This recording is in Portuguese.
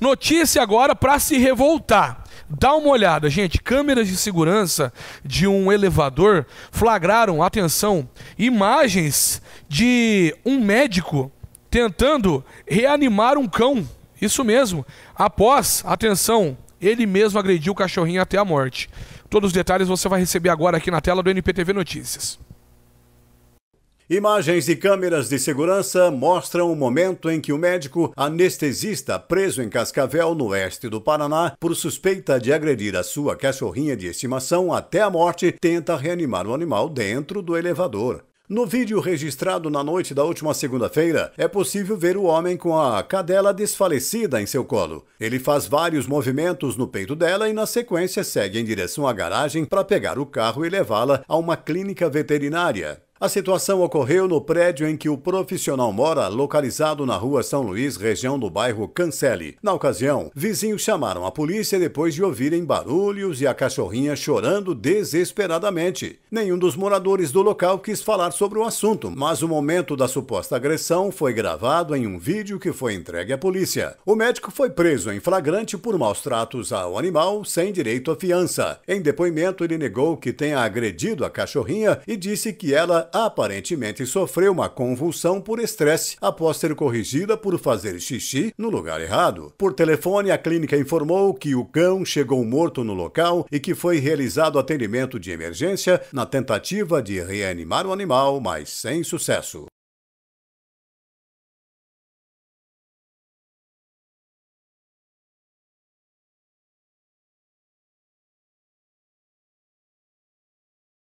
Notícia agora para se revoltar. Dá uma olhada, gente. Câmeras de segurança de um elevador flagraram, atenção, imagens de um médico tentando reanimar um cão. Isso mesmo. Após, atenção, ele mesmo agrediu o cachorrinho até a morte. Todos os detalhes você vai receber agora aqui na tela do NPTV Notícias. Imagens e câmeras de segurança mostram o momento em que o médico anestesista preso em Cascavel, no oeste do Paraná, por suspeita de agredir a sua cachorrinha de estimação até a morte, tenta reanimar o animal dentro do elevador. No vídeo registrado na noite da última segunda-feira, é possível ver o homem com a cadela desfalecida em seu colo. Ele faz vários movimentos no peito dela e, na sequência, segue em direção à garagem para pegar o carro e levá-la a uma clínica veterinária. A situação ocorreu no prédio em que o profissional mora, localizado na rua São Luís, região do bairro Cancele. Na ocasião, vizinhos chamaram a polícia depois de ouvirem barulhos e a cachorrinha chorando desesperadamente. Nenhum dos moradores do local quis falar sobre o assunto, mas o momento da suposta agressão foi gravado em um vídeo que foi entregue à polícia. O médico foi preso em flagrante por maus tratos ao animal, sem direito à fiança. Em depoimento, ele negou que tenha agredido a cachorrinha e disse que ela aparentemente sofreu uma convulsão por estresse após ser corrigida por fazer xixi no lugar errado. Por telefone, a clínica informou que o cão chegou morto no local e que foi realizado atendimento de emergência na tentativa de reanimar o animal, mas sem sucesso.